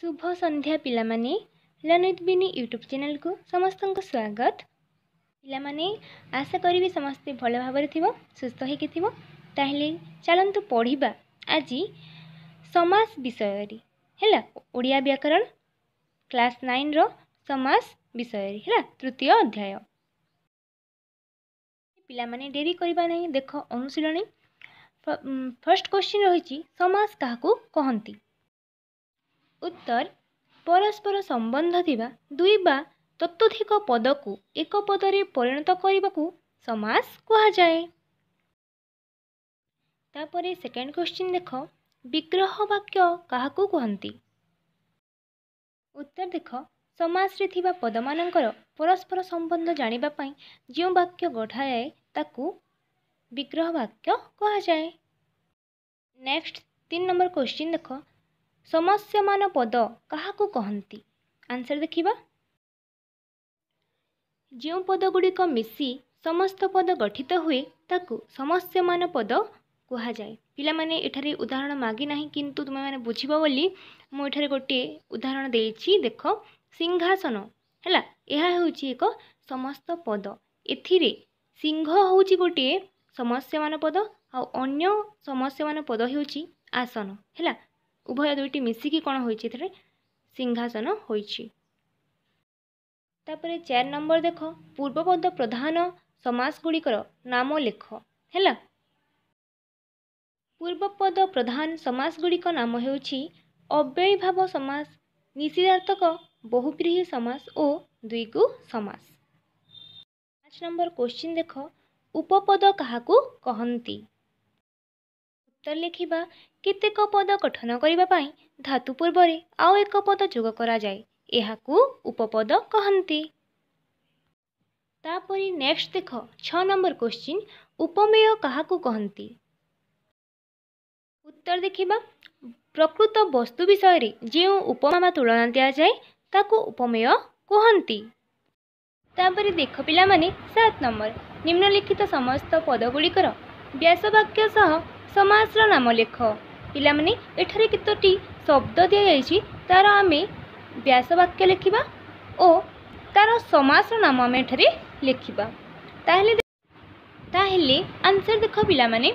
ଶୁଭ ସନ୍ଧ୍ୟା ପିଲାମାନେ ପିଲାନ with Bini YouTube ଚ୍ୟାନେଲ୍କୁ ସମସ୍ତଙ୍କୁ ସ୍ୱାଗତ ପିଲାମାନେ ଆଶା କରିବି ସମସ୍ତେ ଭଲ ଭାବରେ ଥିବ ସୁସ୍ଥ ହେଇକି ଥିବ ତାହେଲେ ଚାଲନ୍ତୁ ପଢ଼ିବା ଆଜି ସମାସ ବିଷୟରେ ହେଲା ଓଡ଼ିଆ ବ୍ୟାକରଣ କ୍ଲାସ୍ ନାଇନ୍ର ସମାସ ବିଷୟରେ ହେଲା ତୃତୀୟ ଅଧ୍ୟାୟ ପିଲାମାନେ ଡେରି କରିବା ନାହିଁ ଦେଖ ଅନୁଶୀଳନୀ ଫାର୍ଷ୍ଟ କ୍ୱେଶ୍ଚିନ୍ ରହିଛି ସମାସ କାହାକୁ କହନ୍ତି ଉତ୍ତର ପରସ୍ପର ସମ୍ବନ୍ଧ ଥିବା ଦୁଇ ବା ତତ୍ୱଧିକ ପଦକୁ ଏକ ପଦରେ ପରିଣତ କରିବାକୁ ସମାସ କୁହାଯାଏ ତାପରେ ସେକେଣ୍ଡ କ୍ୱେଶ୍ଚିନ୍ ଦେଖ ବିଗ୍ରହ ବାକ୍ୟ କାହାକୁ କୁହନ୍ତି ଉତ୍ତର ଦେଖ ସମାସରେ ଥିବା ପଦମାନଙ୍କର ପରସ୍ପର ସମ୍ବନ୍ଧ ଜାଣିବା ପାଇଁ ଯେଉଁ ବାକ୍ୟ ଗଢ଼ାଯାଏ ତାକୁ ବିଗ୍ରହ ବାକ୍ୟ କୁହାଯାଏ ନେକ୍ସଟ ତିନି ନମ୍ବର କ୍ୱେଶ୍ଚିନ୍ ଦେଖ ସମସ୍ୟମାନ ପଦ କାହାକୁ କହନ୍ତି ଆନ୍ସର ଦେଖିବା ଯେଉଁ ପଦ ଗୁଡ଼ିକ ମିଶି ସମସ୍ତ ପଦ ଗଠିତ ହୁଏ ତାକୁ ସମସ୍ୟମାନ ପଦ କୁହାଯାଏ ପିଲାମାନେ ଏଠାରେ ଉଦାହରଣ ମାଗି ନାହିଁ କିନ୍ତୁ ତୁମେମାନେ ବୁଝିବ ବୋଲି ମୁଁ ଏଠାରେ ଗୋଟିଏ ଉଦାହରଣ ଦେଇଛି ଦେଖ ସିଂହାସନ ହେଲା ଏହା ହେଉଛି ଏକ ସମସ୍ତ ପଦ ଏଥିରେ ସିଂହ ହେଉଛି ଗୋଟିଏ ସମସ୍ୟାମାନ ପଦ ଆଉ ଅନ୍ୟ ସମସ୍ୟାମାନ ପଦ ହେଉଛି ଆସନ ହେଲା ଉଭୟ ଦୁଇଟି ମିଶିକି କ'ଣ ହୋଇଛି ଏଥିରେ ସିଂହାସନ ହୋଇଛି ତାପରେ ଚାରି ନମ୍ବର ଦେଖ ପୂର୍ବପଦ ପ୍ରଧାନ ସମାସଗୁଡ଼ିକର ନାମ ଲେଖ ହେଲା ପୂର୍ବପଦ ପ୍ରଧାନ ସମାସଗୁଡ଼ିକ ନାମ ହେଉଛି ଅବ୍ୟୟୀଭାବ ସମାସ ନିଷିଦ୍ଧାର୍ଥକ ବହୁପ୍ରିହୀ ସମାସ ଓ ଦୁଇକୁ ସମାସ ପାଞ୍ଚ ନମ୍ବର କୋଶ୍ଚିନ୍ ଦେଖ ଉପପଦ କାହାକୁ କହନ୍ତି ଉତ୍ତର ଲେଖିବା କେତେକ ପଦ ଗଠନ କରିବା ପାଇଁ ଧାତୁ ପୂର୍ବରେ ଆଉ ଏକ ପଦ ଯୋଗ କରାଯାଏ ଏହାକୁ ଉପପଦ କହନ୍ତି ତାପରେ ନେକ୍ସଟ ଦେଖ ଛଅ ନମ୍ବର କୋଶ୍ଚିନ୍ ଉପମେୟ କାହାକୁ କହନ୍ତି ଉତ୍ତର ଦେଖିବା ପ୍ରକୃତ ବସ୍ତୁ ବିଷୟରେ ଯେଉଁ ଉପମା ତୁଳନା ଦିଆଯାଏ ତାକୁ ଉପମେୟ କୁହନ୍ତି ତାପରେ ଦେଖ ପିଲାମାନେ ସାତ ନମ୍ବର ନିମ୍ନଲିଖିତ ସମସ୍ତ ପଦ ଗୁଡ଼ିକର ବ୍ୟାସବାକ୍ୟ ସହ ସମାସର ନାମ ଲେଖ ପିଲାମାନେ ଏଠାରେ କେତୋଟି ଶବ୍ଦ ଦିଆଯାଇଛି ତା'ର ଆମେ ବ୍ୟାସ ବାକ୍ୟ ଲେଖିବା ଓ ତା'ର ସମାସର ନାମ ଆମେ ଏଠାରେ ଲେଖିବା ତାହେଲେ ତାହେଲେ ଆନ୍ସର୍ ଦେଖ ପିଲାମାନେ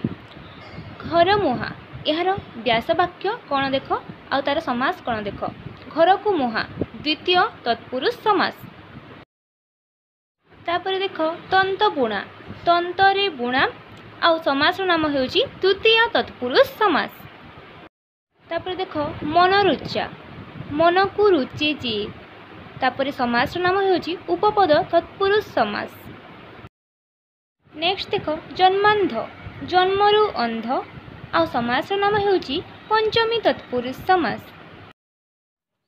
ଘର ମୁହାଁ ଏହାର ବ୍ୟାସ ବାକ୍ୟ କ'ଣ ଦେଖ ଆଉ ତା'ର ସମାସ କ'ଣ ଦେଖ ଘରକୁ ମୁହାଁ ଦ୍ୱିତୀୟ ତତ୍ପୁରୁଷ ସମାସ ତାପରେ ଦେଖ ତନ୍ତ ବୁଣା ତନ୍ତରେ ବୁଣା ଆଉ ସମାସର ନାମ ହେଉଛି ତୃତୀୟ ତତ୍ପୁରୁଷ ସମାସ ତାପରେ ଦେଖ ମନରୁଚା ମନକୁ ରୁଚି ଯିଏ ତାପରେ ସମାସର ନାମ ହେଉଛି ଉପପଦ ତତ୍ପୁରୁଷ ସମାସ ନେକ୍ସଟ ଦେଖ ଜନ୍ମାନ୍ଧ ଜନ୍ମରୁ ଅନ୍ଧ ଆଉ ସମାସର ନାମ ହେଉଛି ପଞ୍ଚମୀ ତତ୍ପୁରୁଷ ସମାସ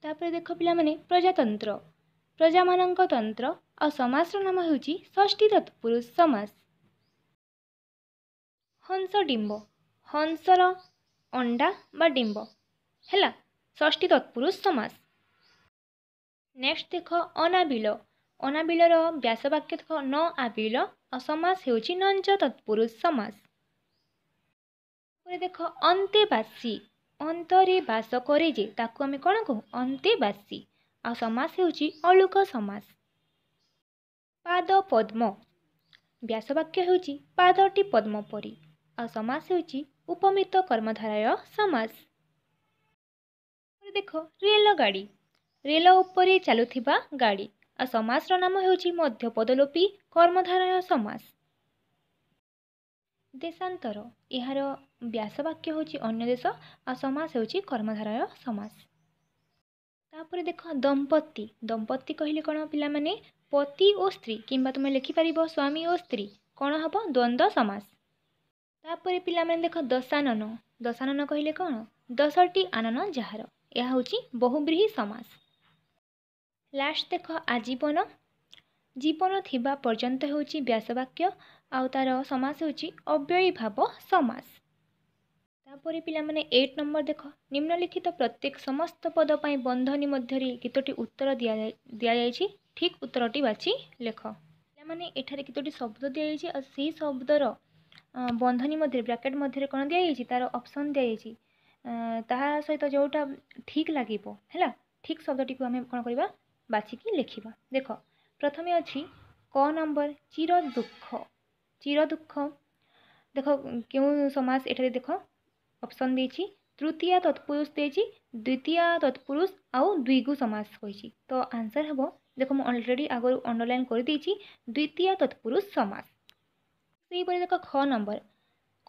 ତାପରେ ଦେଖ ପିଲାମାନେ ପ୍ରଜାତନ୍ତ୍ର ପ୍ରଜାମାନଙ୍କ ତନ୍ତ୍ର ଆଉ ସମାସର ନାମ ହେଉଛି ଷଷ୍ଠୀ ତତ୍ପୁରୁଷ ସମାସ ହଂସ ଡିମ୍ବ ହଂସର ଅଣ୍ଡା ବା ଡିମ୍ବ ହେଲା ଷଷ୍ଠୀ ତତ୍ପୁରୁଷ ସମାସ ନେକ୍ସଟ ଦେଖ ଅନାବିଲ ଅନାବିଲର ବ୍ୟାସବାକ୍ୟ ଦେଖ ନ ଆବିଲ ଆଉ ସମାସ ହେଉଛି ନଞ୍ଜ ତତ୍ପୁରୁଷ ସମାସ ପରେ ଦେଖ ଅନ୍ତେବାସୀ ଅନ୍ତରେ ବାସ କରେ ଯେ ତାକୁ ଆମେ କ'ଣ କହୁ ଅନ୍ତେବାସୀ ଆଉ ସମାସ ହେଉଛି ଅଳୁକ ସମାସ ପାଦ ପଦ୍ମ ବ୍ୟାସବାକ୍ୟ ହେଉଛି ପାଦଟି ପଦ୍ମ ପରି ଆଉ ସମାସ ହେଉଛି ଉପମିତ କର୍ମଧାରାୟ ସମାସ ଦେଖ ରେଲ ଗାଡ଼ି ରେଲ ଉପରେ ଚାଲୁଥିବା ଗାଡ଼ି ଆଉ ସମାସର ନାମ ହେଉଛି ମଧ୍ୟପଦଲୋପୀ କର୍ମଧାରାୟ ସମାସ ଦେଶାନ୍ତର ଏହାର ବ୍ୟାସବାକ୍ୟ ହେଉଛି ଅନ୍ୟ ଦେଶ ଆଉ ସମାସ ହେଉଛି କର୍ମଧାରାୟ ସମାସ ତାପରେ ଦେଖ ଦମ୍ପତି ଦମ୍ପତି କହିଲେ କ'ଣ ପିଲାମାନେ ପତି ଓ ସ୍ତ୍ରୀ କିମ୍ବା ତୁମେ ଲେଖିପାରିବ ସ୍ୱାମୀ ଓ ସ୍ତ୍ରୀ କ'ଣ ହେବ ଦ୍ୱନ୍ଦ୍ୱ ସମାସ ତାପରେ ପିଲାମାନେ ଦେଖ ଦଶାନନ ଦଶାନନ କହିଲେ କ'ଣ ଦଶଟି ଆନନ ଯାହାର ଏହା ହେଉଛି ବହୁବ୍ରୀହି ସମାସ ଲାଷ୍ଟ ଦେଖ ଆଜୀବନ ଜୀବନ ଥିବା ପର୍ଯ୍ୟନ୍ତ ହେଉଛି ବ୍ୟାସବାକ୍ୟ ଆଉ ତାର ସମାସ ହେଉଛି ଅବ୍ୟୟୀ ଭାବ ସମାସ ତାପରେ ପିଲାମାନେ ଏଇଟ୍ ନମ୍ବର ଦେଖ ନିମ୍ନଲିଖିତ ପ୍ରତ୍ୟେକ ସମସ୍ତ ପଦ ପାଇଁ ବନ୍ଧନୀ ମଧ୍ୟରେ କେତୋଟି ଉତ୍ତର ଦିଆଯାଇ ଦିଆଯାଇଛି ଠିକ୍ ଉତ୍ତରଟି ବାଛି ଲେଖ ପିଲାମାନେ ଏଠାରେ କେତୋଟି ଶବ୍ଦ ଦିଆଯାଇଛି ଆଉ ସେହି ଶବ୍ଦର ବନ୍ଧନୀ ମଧ୍ୟରେ ବ୍ରାକେଟ୍ ମଧ୍ୟରେ କ'ଣ ଦିଆଯାଇଛି ତା'ର ଅପସନ୍ ଦିଆଯାଇଛି ତାହା ସହିତ ଯେଉଁଟା ଠିକ୍ ଲାଗିବ ହେଲା ଠିକ୍ ଶବ୍ଦଟିକୁ ଆମେ କ'ଣ କରିବା ବାଛିକି ଲେଖିବା ଦେଖ ପ୍ରଥମେ ଅଛି କ ନମ୍ବର ଚିର ଦୁଃଖ ଚିର ଦୁଃଖ ଦେଖ କେଉଁ ସମାସ ଏଠାରେ ଦେଖ ଅପସନ୍ ଦେଇଛି ତୃତୀୟ ତତ୍ପୁରୁଷ ଦେଇଛି ଦ୍ୱିତୀୟ ତତ୍ପୁରୁଷ ଆଉ ଦ୍ୱିଗୁ ସମାସ କହିଛି ତ ଆନ୍ସର୍ ହେବ ଦେଖ ମୁଁ ଅଲରେଡ଼ି ଆଗରୁ ଅଣ୍ଡରଲାଇନ୍ କରିଦେଇଛି ଦ୍ୱିତୀୟ ତତ୍ପୁରୁଷ ସମାସ ସେହିପରି ଦେଖ ଖ ନମ୍ବର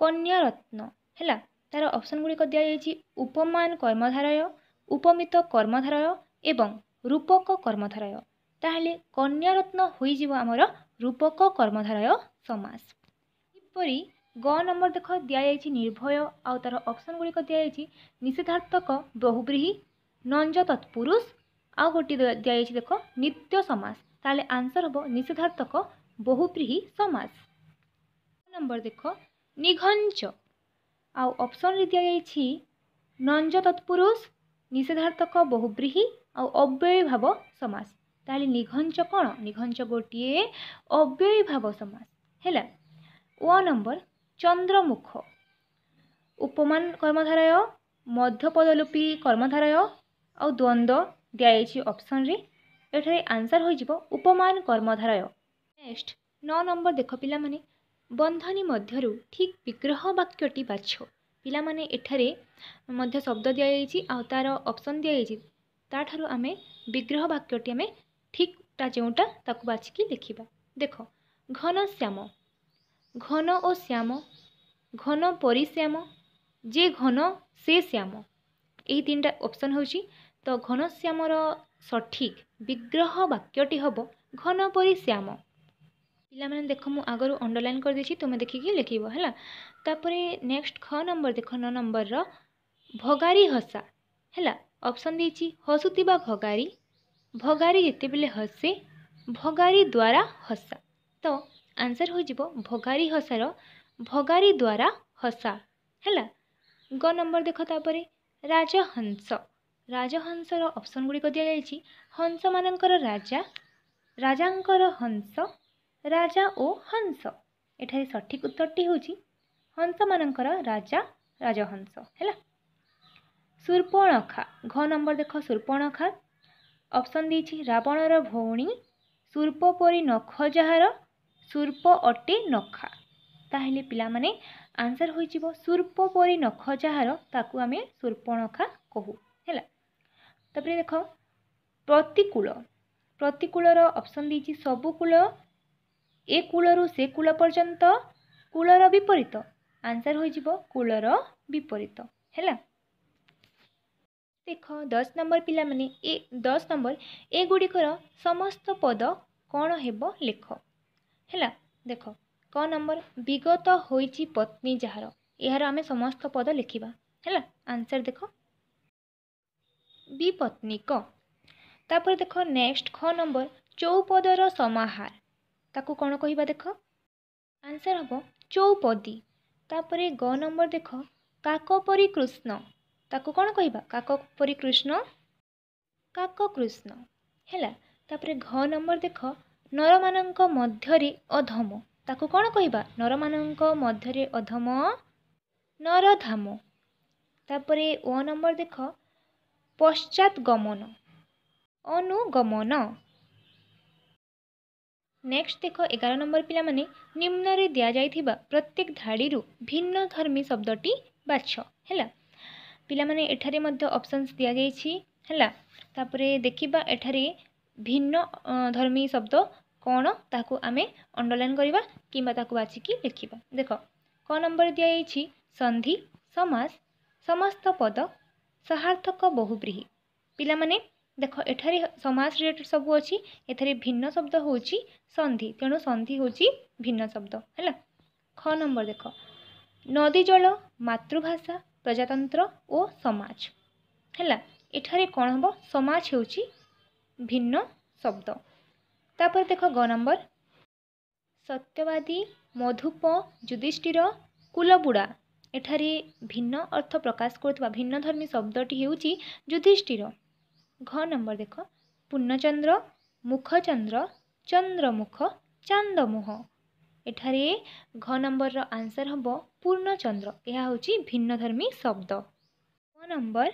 କନ୍ୟା ରତ୍ନ ହେଲା ତାର ଅପସନ୍ ଗୁଡ଼ିକ ଦିଆଯାଇଛି ଉପମାନ କର୍ମଧାରୟ ଉପମିତ କର୍ମଧାରୟ ଏବଂ ରୂପକ କର୍ମଧାରୟ ତାହେଲେ କନ୍ୟା ରତ୍ନ ହୋଇଯିବ ଆମର ରୂପକ କର୍ମଧାରୟ ସମାସ ଏପରି ଗ ନମ୍ବର ଦେଖ ଦିଆଯାଇଛି ନିର୍ଭୟ ଆଉ ତାର ଅପସନ୍ ଗୁଡ଼ିକ ଦିଆଯାଇଛି ନିଷେଧାର୍ଥକ ବହୁବ୍ରୀହି ନଞ୍ଜ ତତ୍ପୁରୁଷ ଆଉ ଗୋଟିଏ ଦିଆଯାଇଛି ଦେଖ ନିତ୍ୟ ସମାସ ତାହେଲେ ଆନ୍ସର୍ ହେବ ନିଷେଧାର୍ଥକ ବହୁପ୍ରୀହି ସମାସ ନମ୍ବର ଦେଖ ନିଘଞ୍ଚ ଆଉ ଅପସନ୍ରେ ଦିଆଯାଇଛି ନଞ୍ଜ ତତ୍ପୁରୁଷ ନିଷେଧାର୍ଥକ ବହୁବ୍ରୀହି ଆଉ ଅବ୍ୟୟୀ ଭାବ ସମାସ ତାହେଲେ ନିଘଞ୍ଚ କ'ଣ ନିଘଞ୍ଚ ଗୋଟିଏ ଅବ୍ୟୟୀ ଭାବ ସମାସ ହେଲା ଓ ନମ୍ବର ଚନ୍ଦ୍ରମୁଖ ଉପମାନ କର୍ମଧାରୟ ମଧ୍ୟପଦଲୋପୀ କର୍ମଧାରୟ ଆଉ ଦ୍ୱନ୍ଦ୍ୱ ଦିଆଯାଇଛି ଅପସନ୍ରେ ଏଠାରେ ଆନ୍ସର୍ ହୋଇଯିବ ଉପମାନ କର୍ମଧାରୟ ନେକ୍ସଟ ନଅ ନମ୍ବର ଦେଖ ପିଲାମାନେ ବନ୍ଧନୀ ମଧ୍ୟରୁ ଠିକ୍ ବିଗ୍ରହ ବାକ୍ୟଟି ବାଛ ପିଲାମାନେ ଏଠାରେ ମଧ୍ୟ ଶବ୍ଦ ଦିଆଯାଇଛି ଆଉ ତା'ର ଅପସନ୍ ଦିଆଯାଇଛି ତା'ଠାରୁ ଆମେ ବିଗ୍ରହ ବାକ୍ୟଟି ଆମେ ଠିକ୍ଟା ଯେଉଁଟା ତାକୁ ବାଛିକି ଲେଖିବା ଦେଖ ଘନ ଶ୍ୟାମ ଘନ ଓ ଶ୍ୟାମ ଘନ ପରି ଶ୍ୟାମ ଯେ ଘନ ସେ ଶ୍ୟାମ ଏହି ତିନିଟା ଅପସନ୍ ହେଉଛି ତ ଘନଶ୍ୟାମର ସଠିକ୍ ବିଗ୍ରହ ବାକ୍ୟଟି ହେବ ଘନ ପରି ଶ୍ୟାମ ପିଲାମାନେ ଦେଖ ମୁଁ ଆଗରୁ ଅଣ୍ଡରଲାଇନ୍ କରିଦେଇଛି ତୁମେ ଦେଖିକି ଲେଖିବ ହେଲା ତାପରେ ନେକ୍ସଟ ଖ ନମ୍ବର ଦେଖ ନ ନମ୍ବରର ଭଗାରୀ ହସା ହେଲା ଅପସନ୍ ଦେଇଛି ହସୁଥିବା ଭଗାରୀ ଭଗାରୀ ଯେତେବେଳେ ହସେ ଭଗାରୀ ଦ୍ୱାରା ହସା ତ ଆନ୍ସର୍ ହୋଇଯିବ ଭଗାରୀ ହସାର ଭଗାରୀ ଦ୍ୱାରା ହସା ହେଲା ଗ ନମ୍ବର ଦେଖ ତାପରେ ରାଜହଂସ ରାଜହଂସର ଅପସନ୍ ଗୁଡ଼ିକ ଦିଆଯାଇଛି ହଂସମାନଙ୍କର ରାଜା ରାଜାଙ୍କର ହଂସ ରାଜା ଓ ହଂସ ଏଠାରେ ସଠିକ୍ ଉତ୍ତରଟି ହେଉଛି ହଂସମାନଙ୍କର ରାଜା ରାଜହଂସ ହେଲା ସୁର୍ପଣଖା ଘ ନମ୍ବର ଦେଖ ସୁର୍ପଣଖା ଅପସନ୍ ଦେଇଛି ରାବଣର ଭଉଣୀ ସୂର୍ପ ପରି ନଖ ଯାହାର ସୂର୍ପ ଅଟେ ନଖା ତାହେଲେ ପିଲାମାନେ ଆନ୍ସର୍ ହୋଇଯିବ ସୂର୍ପ ପରି ନଖ ଯାହାର ତାକୁ ଆମେ ସୁର୍ପଣଖା କହୁ ହେଲା ତାପରେ ଦେଖ ପ୍ରତିକୂଳ ପ୍ରତିକୂଳର ଅପସନ୍ ଦେଇଛି ସବୁକୂଳ ଏ କୂଳରୁ ସେ କୂଳ ପର୍ଯ୍ୟନ୍ତ କୂଳର ବିପରୀତ ଆନ୍ସର୍ ହୋଇଯିବ କୂଳର ବିପରୀତ ହେଲା ଦେଖ ଦଶ ନମ୍ବର ପିଲାମାନେ ଏ ଦଶ ନମ୍ବର ଏଗୁଡ଼ିକର ସମସ୍ତ ପଦ କ'ଣ ହେବ ଲେଖ ହେଲା ଦେଖ କ ନମ୍ବର ବିଗତ ହୋଇଛି ପତ୍ନୀ ଯାହାର ଏହାର ଆମେ ସମସ୍ତ ପଦ ଲେଖିବା ହେଲା ଆନ୍ସର୍ ଦେଖ ବିପତ୍ନୀକ ତାପରେ ଦେଖ ନେକ୍ସଟ ଖ ନମ୍ବର ଚଉପଦର ସମାହାର ତାକୁ କ'ଣ କହିବା ଦେଖ ଆନ୍ସର୍ ହେବ ଚୌପଦୀ ତାପରେ ଗ ନମ୍ବର ଦେଖ କାକ ପରି କୃଷ୍ଣ ତାକୁ କ'ଣ କହିବା କାକ ପରି କୃଷ୍ଣ କାକ କୃଷ୍ଣ ହେଲା ତାପରେ ଘ ନମ୍ବର ଦେଖ ନରମାନଙ୍କ ମଧ୍ୟରେ ଅଧମ ତାକୁ କ'ଣ କହିବା ନରମାନଙ୍କ ମଧ୍ୟରେ ଅଧମ ନରଧାମ ତାପରେ ଓ ନମ୍ବର ଦେଖ ପଶ୍ଚାତ୍ ଗମନ ଅନୁଗମନ ନେକ୍ସଟ ଦେଖ ଏଗାର ନମ୍ବର ପିଲାମାନେ ନିମ୍ନରେ ଦିଆଯାଇଥିବା ପ୍ରତ୍ୟେକ ଧାଡ଼ିରୁ ଭିନ୍ନଧର୍ମୀ ଶବ୍ଦଟି ବାଛ ହେଲା ପିଲାମାନେ ଏଠାରେ ମଧ୍ୟ ଅପସନ୍ସ ଦିଆଯାଇଛି ହେଲା ତାପରେ ଦେଖିବା ଏଠାରେ ଭିନ୍ନ ଧର୍ମୀ ଶବ୍ଦ କ'ଣ ତାହାକୁ ଆମେ ଅଣ୍ଡରଲାଇନ୍ କରିବା କିମ୍ବା ତାକୁ ବାଛିକି ଲେଖିବା ଦେଖ କ ନମ୍ବର ଦିଆଯାଇଛି ସନ୍ଧି ସମାସ ସମସ୍ତ ପଦ ସହାର୍ଥକ ବହୁବ୍ରୀହି ପିଲାମାନେ ଦେଖ ଏଠାରେ ସମାସ ରିଲେଟେଡ୍ ସବୁ ଅଛି ଏଥିରେ ଭିନ୍ନ ଶବ୍ଦ ହେଉଛି ସନ୍ଧି ତେଣୁ ସନ୍ଧି ହେଉଛି ଭିନ୍ନ ଶବ୍ଦ ହେଲା ଖ ନମ୍ବର ଦେଖ ନଦୀ ଜଳ ମାତୃଭାଷା ପ୍ରଜାତନ୍ତ୍ର ଓ ସମାଜ ହେଲା ଏଠାରେ କ'ଣ ହେବ ସମାଜ ହେଉଛି ଭିନ୍ନ ଶବ୍ଦ ତାପରେ ଦେଖ ଗ ନମ୍ବର ସତ୍ୟବାଦୀ ମଧୁପ ଯୁଧିଷ୍ଠିର କୁଲବୁଡ଼ା ଏଠାରେ ଭିନ୍ନ ଅର୍ଥ ପ୍ରକାଶ କରୁଥିବା ଭିନ୍ନଧର୍ମୀ ଶବ୍ଦଟି ହେଉଛି ଯୁଧିଷ୍ଠିର ଘ ନମ୍ବର ଦେଖ ପୂର୍ଣ୍ଣଚନ୍ଦ୍ର ମୁଖଚନ୍ଦ୍ର ଚନ୍ଦ୍ରମୁଖ ଚାନ୍ଦମୁହଁ ଏଠାରେ ଘ ନମ୍ବରର ଆନ୍ସର୍ ହେବ ପୂର୍ଣ୍ଣଚନ୍ଦ୍ର ଏହା ହେଉଛି ଭିନ୍ନଧର୍ମୀ ଶବ୍ଦ ଘ ନମ୍ବର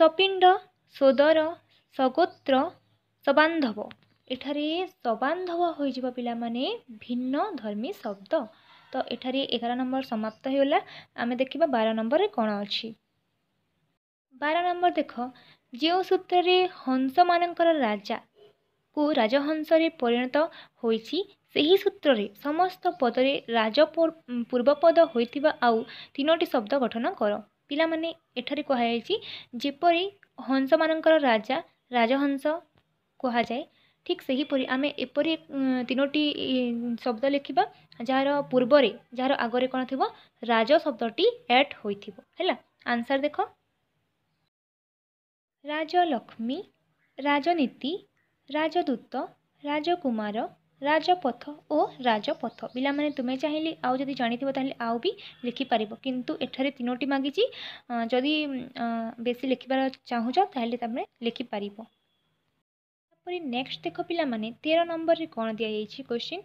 ସପିଣ୍ଡ ସୋଦର ସଗୋତ୍ର ସବାନ୍ଧବ ଏଠାରେ ସବାନ୍ଧବ ହୋଇଯିବ ପିଲାମାନେ ଭିନ୍ନ ଧର୍ମୀ ଶବ୍ଦ ତ ଏଠାରେ ଏଗାର ନମ୍ବର ସମାପ୍ତ ହୋଇଗଲା ଆମେ ଦେଖିବା ବାର ନମ୍ବରରେ କ'ଣ ଅଛି ବାର ନମ୍ବର ଦେଖ ଯେଉଁ ସୂତ୍ରରେ ହଂସମାନଙ୍କର ରାଜାକୁ ରାଜହଂସରେ ପରିଣତ ହୋଇଛି ସେହି ସୂତ୍ରରେ ସମସ୍ତ ପଦରେ ରାଜ ପୂର୍ବପଦ ହୋଇଥିବା ଆଉ ତିନୋଟି ଶବ୍ଦ ଗଠନ କର ପିଲାମାନେ ଏଠାରେ କୁହାଯାଇଛି ଯେପରି ହଂସମାନଙ୍କର ରାଜା ରାଜହଂସ କୁହାଯାଏ ଠିକ୍ ସେହିପରି ଆମେ ଏପରି ତିନୋଟି ଶବ୍ଦ ଲେଖିବା ଯାହାର ପୂର୍ବରେ ଯାହାର ଆଗରେ କ'ଣ ଥିବ ରାଜ ଶବ୍ଦଟି ଆଡ଼୍ ହୋଇଥିବ ହେଲା ଆନ୍ସାର୍ ଦେଖ ରାଜଲକ୍ଷ୍ମୀ ରାଜନୀତି ରାଜଦୂତ ରାଜକୁମାର ରାଜପଥ ଓ ରାଜପଥ ପିଲାମାନେ ତୁମେ ଚାହିଁଲେ ଆଉ ଯଦି ଜାଣିଥିବ ତାହେଲେ ଆଉ ବି ଲେଖିପାରିବ କିନ୍ତୁ ଏଠାରେ ତିନୋଟି ମାଗିଛି ଯଦି ବେଶୀ ଲେଖିବାର ଚାହୁଁଛ ତାହେଲେ ତୁମେ ଲେଖିପାରିବ ତାପରେ ନେକ୍ସଟ ଦେଖ ପିଲାମାନେ ତେର ନମ୍ବରରେ କ'ଣ ଦିଆଯାଇଛି କୋଶ୍ଚିନ୍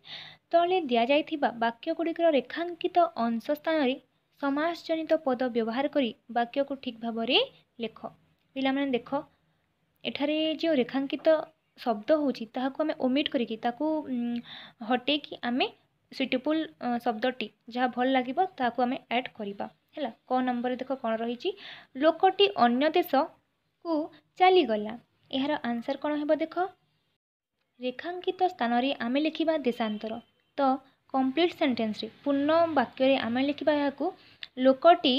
ତଳେ ଦିଆଯାଇଥିବା ବାକ୍ୟଗୁଡ଼ିକର ରେଖାଙ୍କିତ ଅଂଶ ସ୍ଥାନରେ ସମାସଜନିତ ପଦ ବ୍ୟବହାର କରି ବାକ୍ୟକୁ ଠିକ୍ ଭାବରେ ଲେଖ ପିଲାମାନେ ଦେଖ ଏଠାରେ ଯେଉଁ ରେଖାଙ୍କିତ ଶବ୍ଦ ହେଉଛି ତାହାକୁ ଆମେ ଓମିଟ୍ କରିକି ତାକୁ ହଟେଇକି ଆମେ ସୁଇଟେବୁଲ୍ ଶବ୍ଦଟି ଯାହା ଭଲ ଲାଗିବ ତାହାକୁ ଆମେ ଆଡ଼୍ କରିବା ହେଲା କ ନମ୍ବରରେ ଦେଖ କ'ଣ ରହିଛି ଲୋକଟି ଅନ୍ୟ ଦେଶକୁ ଚାଲିଗଲା ଏହାର ଆନ୍ସର୍ କ'ଣ ହେବ ଦେଖ ରେଖାଙ୍କିତ ସ୍ଥାନରେ ଆମେ ଲେଖିବା ଦେଶାନ୍ତର ତ କମ୍ପ୍ଲିଟ୍ ସେଣ୍ଟେନ୍ସରେ ପୂର୍ଣ୍ଣ ବାକ୍ୟରେ ଆମେ ଲେଖିବା ଏହାକୁ ଲୋକଟି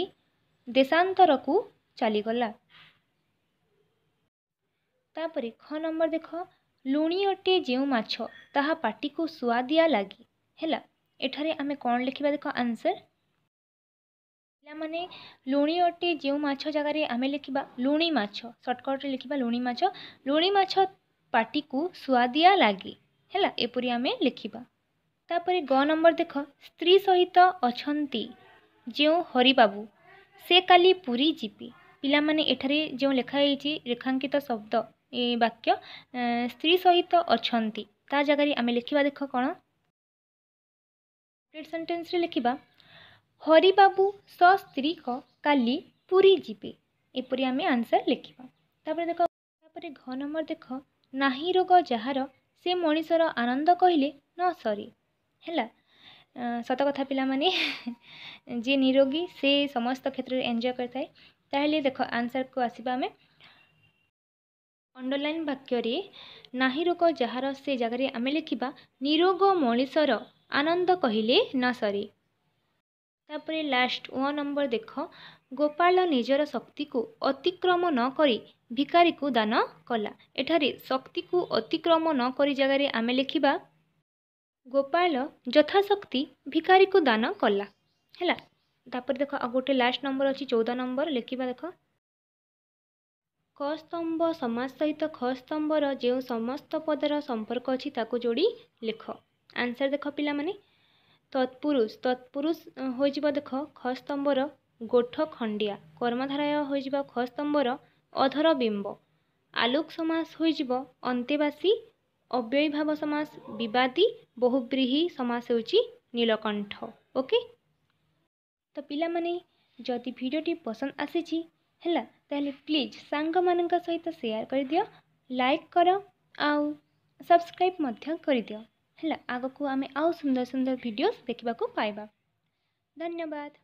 ଦେଶାନ୍ତରକୁ ଚାଲିଗଲା ତାପରେ ଖ ନମ୍ବର ଦେଖ ଲୁଣି ଅଟେ ଯେଉଁ ମାଛ ତାହା ପାଟିକୁ ସୁଆଦିଆ ଲାଗେ ହେଲା ଏଠାରେ ଆମେ କ'ଣ ଲେଖିବା ଦେଖ ଆନ୍ସର୍ ପିଲାମାନେ ଲୁଣି ଅଟେ ଯେଉଁ ମାଛ ଜାଗାରେ ଆମେ ଲେଖିବା ଲୁଣି ମାଛ ସର୍ଟକଟ୍ରେ ଲେଖିବା ଲୁଣି ମାଛ ଲୁଣି ମାଛ ପାଟିକୁ ସୁଆଦିଆ ଲାଗେ ହେଲା ଏପରି ଆମେ ଲେଖିବା ତାପରେ ଗ ନମ୍ବର ଦେଖ ସ୍ତ୍ରୀ ସହିତ ଅଛନ୍ତି ଯେଉଁ ହରିବାବୁ ସେ କାଲି ପୁରୀ ଯିବେ ପିଲାମାନେ ଏଠାରେ ଯେଉଁ ଲେଖା ହେଇଛି ରେଖାଙ୍କିତ ଶବ୍ଦ ବାକ୍ୟ ସ୍ତ୍ରୀ ସହିତ ଅଛନ୍ତି ତା ଜାଗାରେ ଆମେ ଲେଖିବା ଦେଖ କ'ଣ ସେଣ୍ଟେନ୍ସରେ ଲେଖିବା ହରିବାବୁ ସସ୍ତ୍ରୀକ କାଲି ପୁରୀ ଯିବେ ଏପରି ଆମେ ଆନ୍ସର୍ ଲେଖିବା ତାପରେ ଦେଖ ତାପରେ ଘ ନମ୍ବର ଦେଖ ନାହିଁ ରୋଗ ଯାହାର ସେ ମଣିଷର ଆନନ୍ଦ କହିଲେ ନ ସରେ ହେଲା ସତ କଥା ପିଲାମାନେ ଯିଏ ନିରୋଗୀ ସେ ସମସ୍ତ କ୍ଷେତ୍ରରେ ଏନ୍ଜୟ କରିଥାଏ ତାହେଲେ ଦେଖ ଆନ୍ସର୍କୁ ଆସିବା ଆମେ ଅଣ୍ଡରଲାଇନ୍ ବାକ୍ୟରେ ନାହିଁ ରୋଗ ଯାହାର ସେ ଜାଗାରେ ଆମେ ଲେଖିବା ନିରୋଗ ମଣିଷର ଆନନ୍ଦ କହିଲେ ନ ସରେ ତାପରେ ଲାଷ୍ଟ ୱାନ୍ ନମ୍ବର ଦେଖ ଗୋପାଳ ନିଜର ଶକ୍ତିକୁ ଅତିକ୍ରମ ନ କରି ଭିକାରୀକୁ ଦାନ କଲା ଏଠାରେ ଶକ୍ତିକୁ ଅତିକ୍ରମ ନ କରି ଜାଗାରେ ଆମେ ଲେଖିବା ଗୋପାଳ ଯଥାଶକ୍ତି ଭିକାରୀକୁ ଦାନ କଲା ହେଲା ତାପରେ ଦେଖ ଆଉ ଗୋଟେ ଲାଷ୍ଟ ନମ୍ବର ଅଛି ଚଉଦ ନମ୍ବର ଲେଖିବା ଦେଖ ଖ ସ୍ତମ୍ଭ ସମାସ ସହିତ ଖ ସ୍ତମ୍ଭର ଯେଉଁ ସମସ୍ତ ପଦର ସମ୍ପର୍କ ଅଛି ତାକୁ ଯୋଡ଼ି ଲେଖ ଆନ୍ସର ଦେଖ ପିଲାମାନେ ତତ୍ପୁରୁଷ ତତ୍ପୁରୁଷ ହୋଇଯିବ ଦେଖ ଖ ସ୍ତମ୍ଭର ଗୋଠ ଖଣ୍ଡିଆ କର୍ମଧାରାୟ ହୋଇଯିବ ଖ ସ୍ତମ୍ଭର ଅଧର ବିମ୍ବ ଆଲୋକ ସମାସ ହୋଇଯିବ ଅନ୍ତେବାସୀ ଅବ୍ୟୟଭାବ ସମାସ ବିବାଦୀ ବହୁବ୍ରୀହି ସମାସ ହେଉଛି ନୀଳକଣ୍ଠ ଓକେ ତ ପିଲାମାନେ ଯଦି ଭିଡ଼ିଓଟି ପସନ୍ଦ ଆସିଛି ହେଲା तेल प्लीज सांग मान सहित सेयार कर दि लाइक कर आ सब्सक्राइब कर दि है आग को आम आंदर सुंदर सुंदर देखा पाइबा धन्यवाद